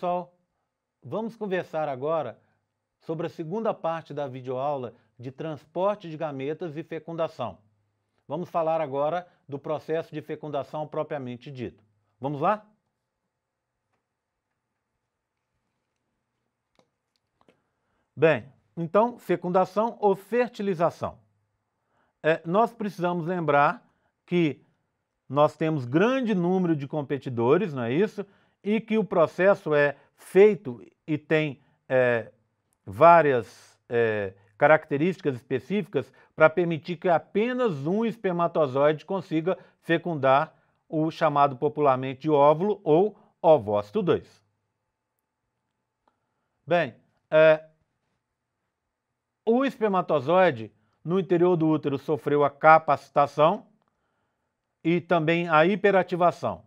pessoal, vamos conversar agora sobre a segunda parte da videoaula de transporte de gametas e fecundação. Vamos falar agora do processo de fecundação propriamente dito. Vamos lá? Bem, então, fecundação ou fertilização. É, nós precisamos lembrar que nós temos grande número de competidores, não é isso? e que o processo é feito e tem é, várias é, características específicas para permitir que apenas um espermatozoide consiga fecundar o chamado popularmente óvulo ou ovócito 2. Bem, é, o espermatozoide no interior do útero sofreu a capacitação e também a hiperativação.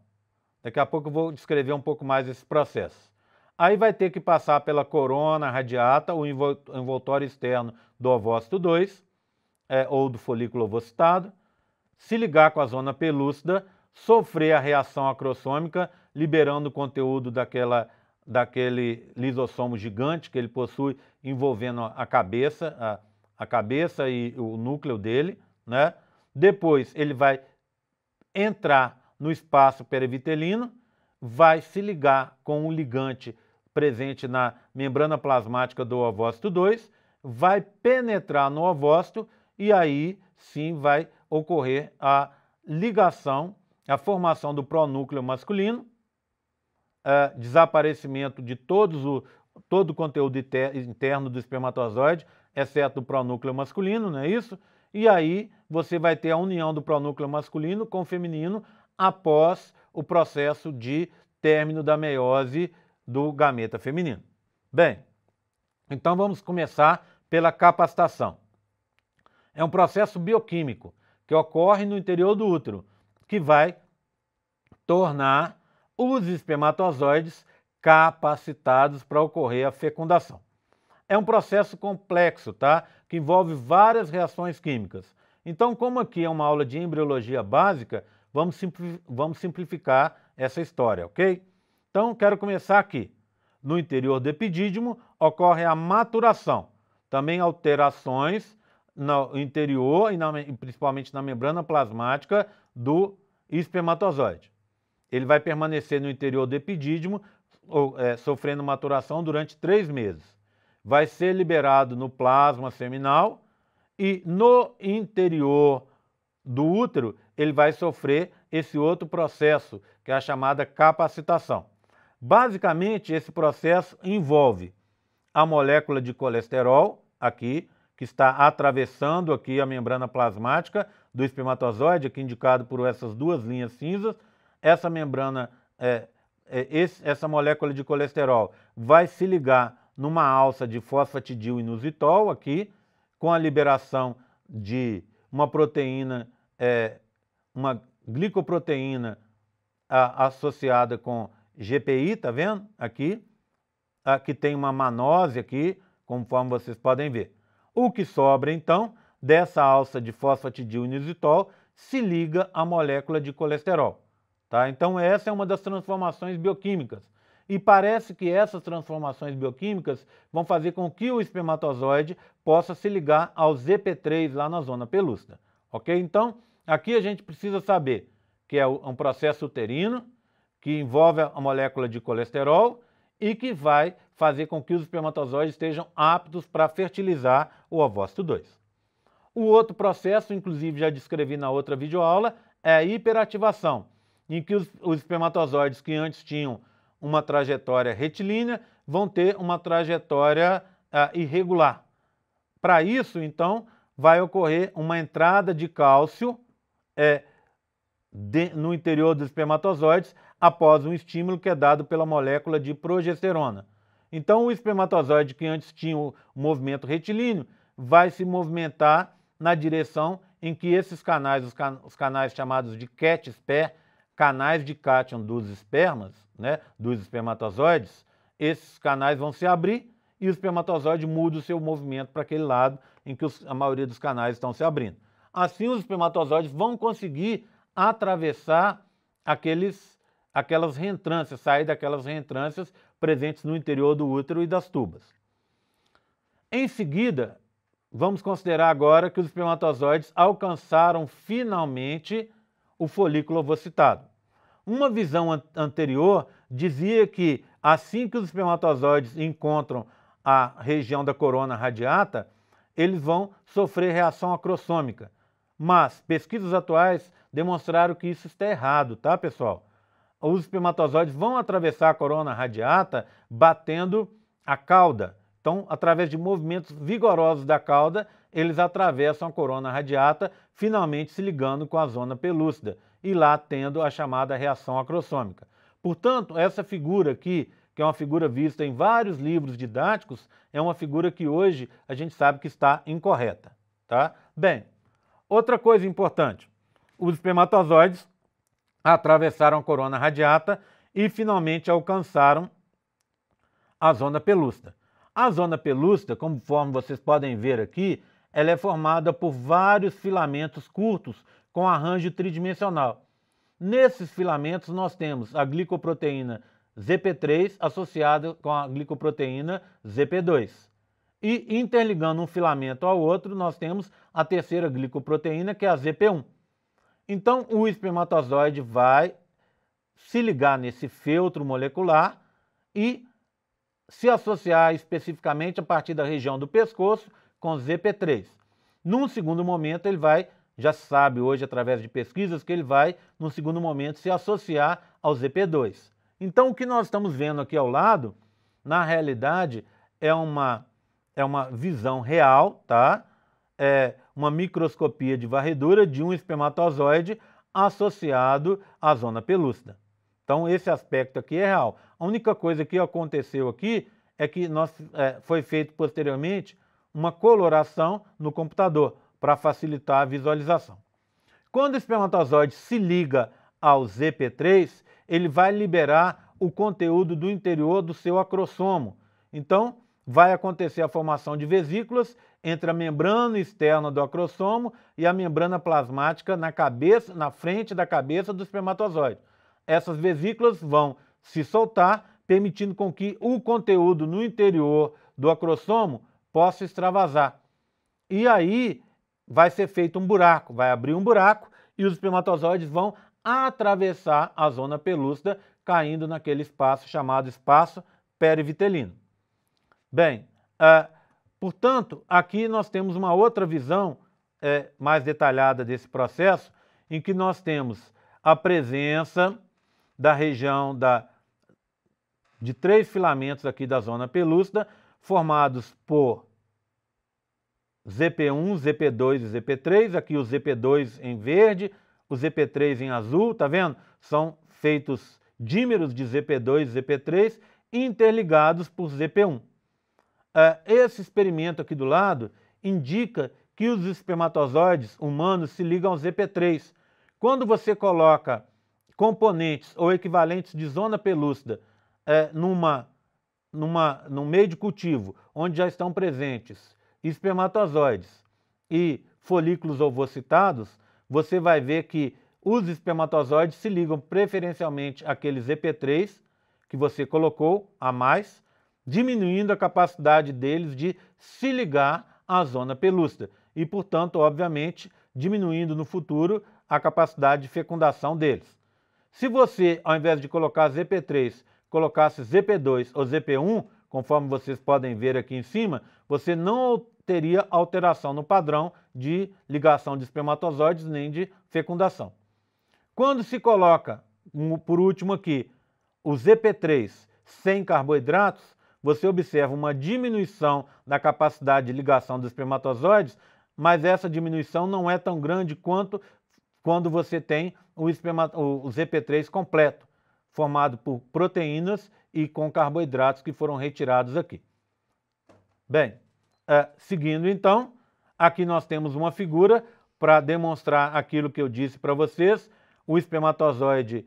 Daqui a pouco eu vou descrever um pouco mais esse processo. Aí vai ter que passar pela corona radiata, o envoltório externo do ovócito 2, é, ou do folículo ovocitado, se ligar com a zona pelúcida, sofrer a reação acrossômica, liberando o conteúdo daquela, daquele lisossomo gigante que ele possui, envolvendo a cabeça, a, a cabeça e o núcleo dele. Né? Depois ele vai entrar no espaço perivitelino, vai se ligar com o ligante presente na membrana plasmática do ovócito 2, vai penetrar no ovócito e aí sim vai ocorrer a ligação, a formação do pronúcleo masculino, é, desaparecimento de todos o, todo o conteúdo interno do espermatozoide, exceto o pronúcleo masculino, não é isso? E aí você vai ter a união do pronúcleo masculino com o feminino, após o processo de término da meiose do gameta feminino. Bem, então vamos começar pela capacitação. É um processo bioquímico que ocorre no interior do útero, que vai tornar os espermatozoides capacitados para ocorrer a fecundação. É um processo complexo, tá? Que envolve várias reações químicas. Então, como aqui é uma aula de embriologia básica, Vamos, simpli vamos simplificar essa história, ok? Então, quero começar aqui. No interior do epidídimo ocorre a maturação, também alterações no interior e, na, principalmente na membrana plasmática do espermatozoide. Ele vai permanecer no interior do epidídimo, ou, é, sofrendo maturação durante três meses. Vai ser liberado no plasma seminal e no interior do útero, ele vai sofrer esse outro processo, que é a chamada capacitação. Basicamente, esse processo envolve a molécula de colesterol, aqui, que está atravessando aqui a membrana plasmática do espermatozoide, aqui indicado por essas duas linhas cinzas. Essa membrana, é, é, esse, essa molécula de colesterol vai se ligar numa alça de fosfatidil inositol aqui, com a liberação de uma proteína é, uma glicoproteína a, associada com GPI, tá vendo? Aqui, que tem uma manose aqui, conforme vocês podem ver. O que sobra, então, dessa alça de fosfatidil inositol se liga à molécula de colesterol. Tá? Então, essa é uma das transformações bioquímicas. E parece que essas transformações bioquímicas vão fazer com que o espermatozoide possa se ligar ao ZP3 lá na zona pelúcida. Ok? Então, Aqui a gente precisa saber que é um processo uterino, que envolve a molécula de colesterol e que vai fazer com que os espermatozoides estejam aptos para fertilizar o ovócito 2. O outro processo, inclusive já descrevi na outra videoaula, é a hiperativação, em que os, os espermatozoides que antes tinham uma trajetória retilínea vão ter uma trajetória ah, irregular. Para isso, então, vai ocorrer uma entrada de cálcio é, de, no interior dos espermatozoides após um estímulo que é dado pela molécula de progesterona. Então, o espermatozoide que antes tinha o movimento retilíneo vai se movimentar na direção em que esses canais, os, can, os canais chamados de cat-sper, canais de cátion dos espermas, né, dos espermatozoides, esses canais vão se abrir e o espermatozoide muda o seu movimento para aquele lado em que os, a maioria dos canais estão se abrindo. Assim, os espermatozoides vão conseguir atravessar aqueles, aquelas reentrâncias, sair daquelas reentrâncias presentes no interior do útero e das tubas. Em seguida, vamos considerar agora que os espermatozoides alcançaram finalmente o folículo ovocitado. Uma visão an anterior dizia que assim que os espermatozoides encontram a região da corona radiata, eles vão sofrer reação acrossômica, mas pesquisas atuais demonstraram que isso está errado, tá, pessoal? Os espermatozoides vão atravessar a corona radiata batendo a cauda. Então, através de movimentos vigorosos da cauda, eles atravessam a corona radiata, finalmente se ligando com a zona pelúcida e lá tendo a chamada reação acrossômica. Portanto, essa figura aqui, que é uma figura vista em vários livros didáticos, é uma figura que hoje a gente sabe que está incorreta, tá? Bem, Outra coisa importante: os espermatozoides atravessaram a corona radiata e finalmente alcançaram a zona pelúcida. A zona pelúcida, conforme vocês podem ver aqui, ela é formada por vários filamentos curtos com arranjo tridimensional. Nesses filamentos nós temos a glicoproteína ZP3 associada com a glicoproteína ZP2. E interligando um filamento ao outro, nós temos a terceira glicoproteína, que é a ZP1. Então, o espermatozoide vai se ligar nesse feltro molecular e se associar especificamente a partir da região do pescoço com ZP3. Num segundo momento, ele vai, já sabe hoje através de pesquisas, que ele vai, num segundo momento, se associar ao ZP2. Então, o que nós estamos vendo aqui ao lado, na realidade, é uma é uma visão real, tá? É uma microscopia de varredura de um espermatozoide associado à zona pelúcida. Então esse aspecto aqui é real. A única coisa que aconteceu aqui é que nós, é, foi feito posteriormente uma coloração no computador para facilitar a visualização. Quando o espermatozoide se liga ao ZP3, ele vai liberar o conteúdo do interior do seu acrossomo. Então, vai acontecer a formação de vesículas entre a membrana externa do acrosomo e a membrana plasmática na cabeça, na frente da cabeça do espermatozoide. Essas vesículas vão se soltar, permitindo com que o conteúdo no interior do acrosomo possa extravasar. E aí vai ser feito um buraco, vai abrir um buraco e os espermatozoides vão atravessar a zona pelúcida, caindo naquele espaço chamado espaço perivitelino. Bem, ah, portanto, aqui nós temos uma outra visão é, mais detalhada desse processo, em que nós temos a presença da região da, de três filamentos aqui da zona pelúcida, formados por ZP1, ZP2 e ZP3. Aqui o ZP2 em verde, o ZP3 em azul, tá vendo? São feitos dímeros de ZP2 e ZP3 interligados por ZP1. Ah, esse experimento aqui do lado indica que os espermatozoides humanos se ligam ao ZP3. Quando você coloca componentes ou equivalentes de zona pelúcida é, numa, numa, num meio de cultivo onde já estão presentes espermatozoides e folículos ovocitados, você vai ver que os espermatozoides se ligam preferencialmente àquele ZP3 que você colocou a mais diminuindo a capacidade deles de se ligar à zona pelúcida e, portanto, obviamente, diminuindo no futuro a capacidade de fecundação deles. Se você, ao invés de colocar ZP3, colocasse ZP2 ou ZP1, conforme vocês podem ver aqui em cima, você não teria alteração no padrão de ligação de espermatozoides nem de fecundação. Quando se coloca, por último aqui, o ZP3 sem carboidratos, você observa uma diminuição da capacidade de ligação dos espermatozoides, mas essa diminuição não é tão grande quanto quando você tem o, o ZP3 completo, formado por proteínas e com carboidratos que foram retirados aqui. Bem, é, seguindo então, aqui nós temos uma figura para demonstrar aquilo que eu disse para vocês, o espermatozoide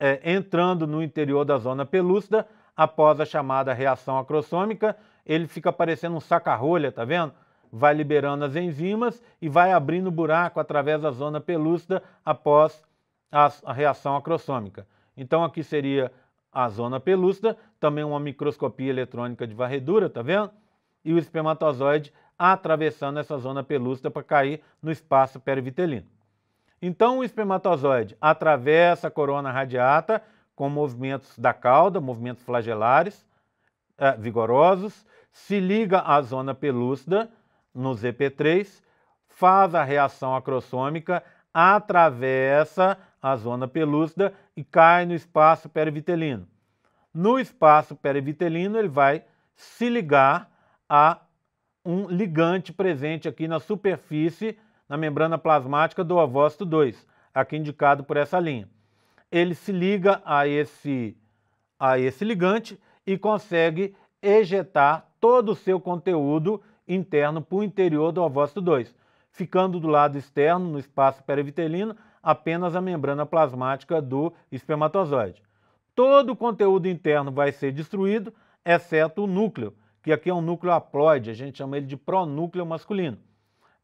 é, entrando no interior da zona pelúcida, após a chamada reação acrossômica, ele fica parecendo um saca-rolha, tá vendo? Vai liberando as enzimas e vai abrindo buraco através da zona pelúcida após a, reação acrossômica. Então aqui seria a zona pelúcida, também uma microscopia eletrônica de varredura, tá vendo? E o espermatozoide atravessando essa zona pelúcida para cair no espaço perivitelino. Então o espermatozoide atravessa a corona radiata, com movimentos da cauda, movimentos flagelares é, vigorosos, se liga à zona pelúcida no ZP3, faz a reação acrossômica, atravessa a zona pelúcida e cai no espaço perivitelino. No espaço perivitelino, ele vai se ligar a um ligante presente aqui na superfície, na membrana plasmática do ovócito 2, aqui indicado por essa linha ele se liga a esse, a esse ligante e consegue ejetar todo o seu conteúdo interno para o interior do ovócito 2, ficando do lado externo, no espaço perivitelino, apenas a membrana plasmática do espermatozoide. Todo o conteúdo interno vai ser destruído, exceto o núcleo, que aqui é um núcleo haploide, a gente chama ele de pronúcleo masculino.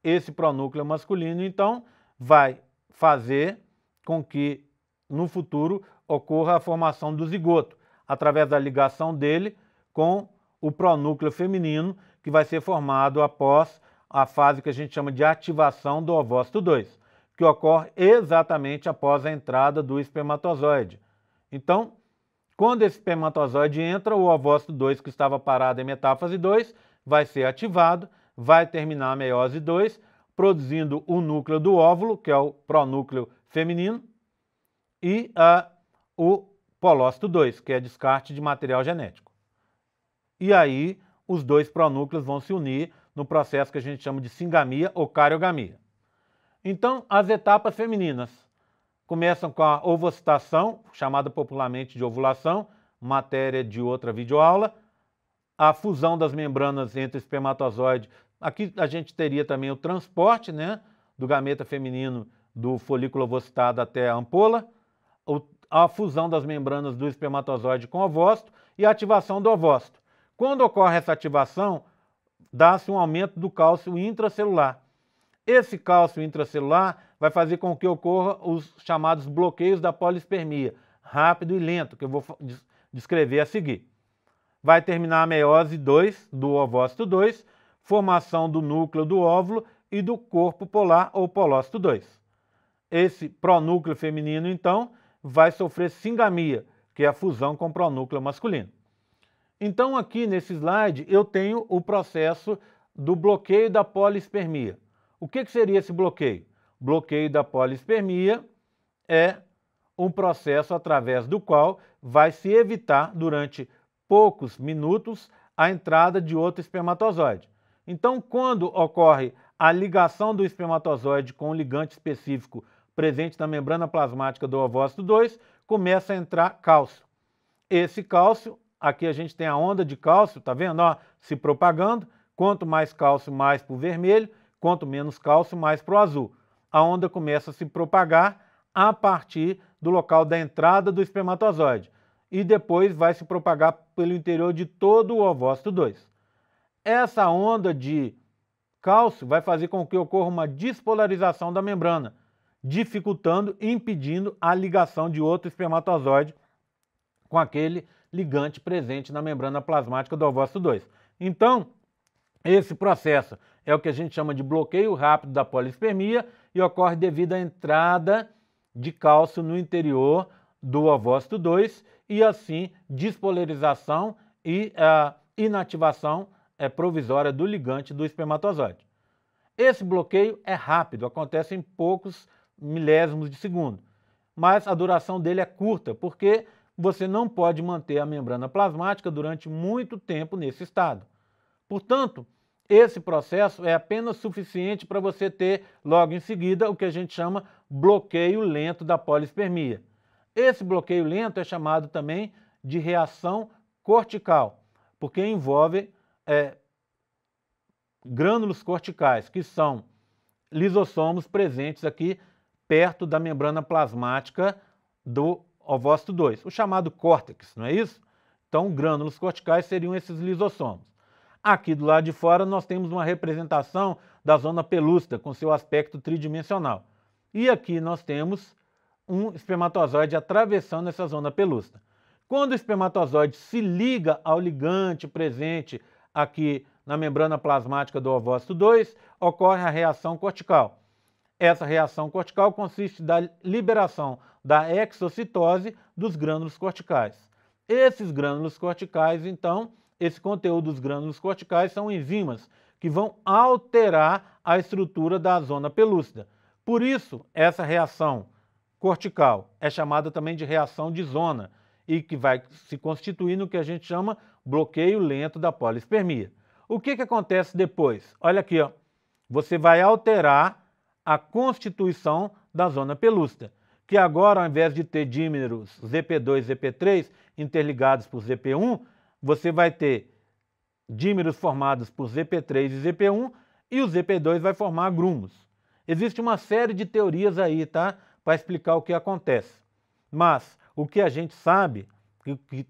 Esse pronúcleo masculino, então, vai fazer com que no futuro ocorra a formação do zigoto, através da ligação dele com o pronúcleo feminino, que vai ser formado após a fase que a gente chama de ativação do ovócito 2, que ocorre exatamente após a entrada do espermatozoide. Então, quando esse espermatozoide entra, o ovócito 2 que estava parado em metáfase 2 vai ser ativado, vai terminar a meiose 2, produzindo o núcleo do óvulo, que é o pronúcleo feminino, e o polócito 2, que é descarte de material genético. E aí os dois pronúcleos vão se unir no processo que a gente chama de singamia ou cariogamia. Então, as etapas femininas começam com a ovocitação, chamada popularmente de ovulação, matéria de outra videoaula, a fusão das membranas entre espermatozoide. Aqui a gente teria também o transporte né, do gameta feminino do folículo ovocitado até a ampola a fusão das membranas do espermatozoide com o ovócito e a ativação do ovócito. Quando ocorre essa ativação, dá-se um aumento do cálcio intracelular. Esse cálcio intracelular vai fazer com que ocorra os chamados bloqueios da polispermia, rápido e lento, que eu vou descrever a seguir. Vai terminar a meiose 2 do ovócito 2, formação do núcleo do óvulo e do corpo polar ou polócito 2. Esse pronúcleo feminino, então, vai sofrer singamia, que é a fusão com o pronúcleo masculino. Então, aqui nesse slide, eu tenho o processo do bloqueio da polispermia. O que, que seria esse bloqueio? Bloqueio da polispermia é um processo através do qual vai se evitar, durante poucos minutos, a entrada de outro espermatozoide. Então, quando ocorre a ligação do espermatozoide com o ligante específico presente na membrana plasmática do ovócito 2, começa a entrar cálcio. Esse cálcio, aqui a gente tem a onda de cálcio, tá vendo? Ó, se propagando. Quanto mais cálcio, mais para o vermelho. Quanto menos cálcio, mais para o azul. A onda começa a se propagar a partir do local da entrada do espermatozoide e depois vai se propagar pelo interior de todo o ovócito 2. Essa onda de cálcio vai fazer com que ocorra uma despolarização da membrana, dificultando e impedindo a ligação de outro espermatozoide com aquele ligante presente na membrana plasmática do ovócito 2. Então, esse processo é o que a gente chama de bloqueio rápido da polispermia e ocorre devido à entrada de cálcio no interior do ovócito 2 e assim despolarização e uh, inativação uh, provisória do ligante do espermatozoide. Esse bloqueio é rápido, acontece em poucos milésimos de segundo. Mas a duração dele é curta, porque você não pode manter a membrana plasmática durante muito tempo nesse estado. Portanto, esse processo é apenas suficiente para você ter, logo em seguida, o que a gente chama bloqueio lento da polispermia. Esse bloqueio lento é chamado também de reação cortical, porque envolve é, grânulos corticais, que são lisossomos presentes aqui perto da membrana plasmática do ovócito 2, o chamado córtex, não é isso? Então, grânulos corticais seriam esses lisossomos. Aqui do lado de fora nós temos uma representação da zona pelúcida com seu aspecto tridimensional. E aqui nós temos um espermatozoide atravessando essa zona pelúcida. Quando o espermatozoide se liga ao ligante presente aqui na membrana plasmática do ovócito 2, ocorre a reação cortical. Essa reação cortical consiste da liberação da exocitose dos grânulos corticais. Esses grânulos corticais, então, esse conteúdo dos grânulos corticais são enzimas que vão alterar a estrutura da zona pelúcida. Por isso, essa reação cortical é chamada também de reação de zona e que vai se constituir no que a gente chama bloqueio lento da polispermia. O que, que acontece depois? Olha aqui, ó. você vai alterar a constituição da zona pelúcida, que agora, ao invés de ter dímeros ZP2 e ZP3 interligados por ZP1, você vai ter dímeros formados por ZP3 e ZP1 e o ZP2 vai formar grumos. Existe uma série de teorias aí, tá? Para explicar o que acontece. Mas o que a gente sabe,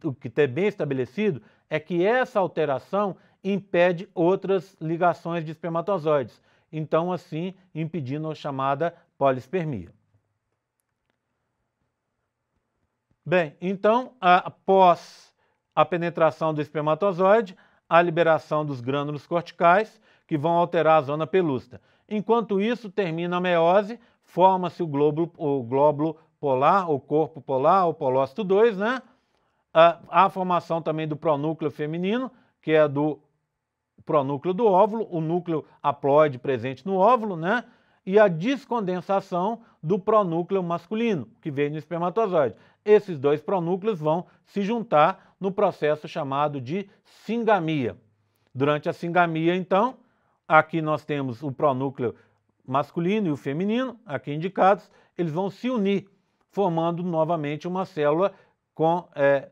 o que é bem estabelecido, é que essa alteração impede outras ligações de espermatozoides então assim impedindo a chamada polispermia. Bem, então, após a penetração do espermatozoide, a liberação dos grânulos corticais, que vão alterar a zona pelúcida. Enquanto isso, termina a meiose, forma-se o glóbulo, o glóbulo polar, o corpo polar, o polócito 2, né? a formação também do pronúcleo feminino, que é do pronúcleo do óvulo, o núcleo haploide presente no óvulo, né? E a descondensação do pronúcleo masculino, que vem no espermatozoide. Esses dois pronúcleos vão se juntar no processo chamado de singamia. Durante a singamia, então, aqui nós temos o pronúcleo masculino e o feminino, aqui indicados, eles vão se unir, formando novamente uma célula com é,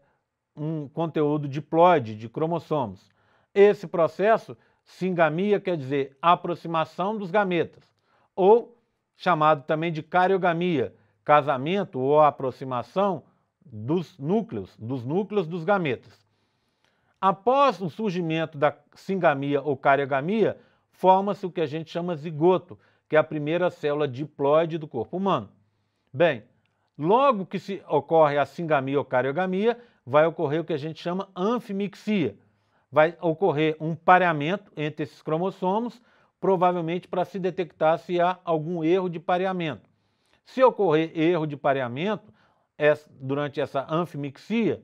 um conteúdo diploide de cromossomos. Esse processo, singamia quer dizer aproximação dos gametas, ou chamado também de cariogamia, casamento ou aproximação dos núcleos, dos núcleos dos gametas. Após o surgimento da singamia ou cariogamia, forma-se o que a gente chama zigoto, que é a primeira célula diploide do corpo humano. Bem, logo que se ocorre a singamia ou cariogamia, vai ocorrer o que a gente chama anfimixia, vai ocorrer um pareamento entre esses cromossomos, provavelmente para se detectar se há algum erro de pareamento. Se ocorrer erro de pareamento durante essa anfimixia,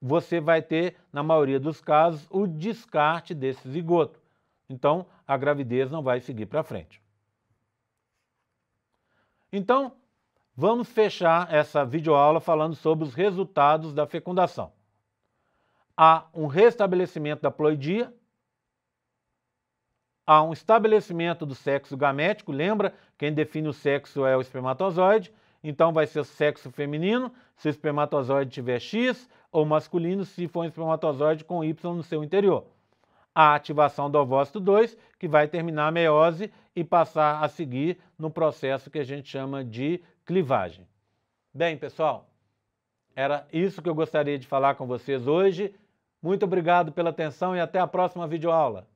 você vai ter, na maioria dos casos, o descarte desse zigoto. Então, a gravidez não vai seguir para frente. Então, vamos fechar essa videoaula falando sobre os resultados da fecundação há um restabelecimento da ploidia, há um estabelecimento do sexo gamético, lembra? Quem define o sexo é o espermatozoide, então vai ser sexo feminino se o espermatozoide tiver X, ou masculino se for um espermatozoide com Y no seu interior. A ativação do ovócito 2, que vai terminar a meiose e passar a seguir no processo que a gente chama de clivagem. Bem, pessoal, era isso que eu gostaria de falar com vocês hoje. Muito obrigado pela atenção e até a próxima videoaula.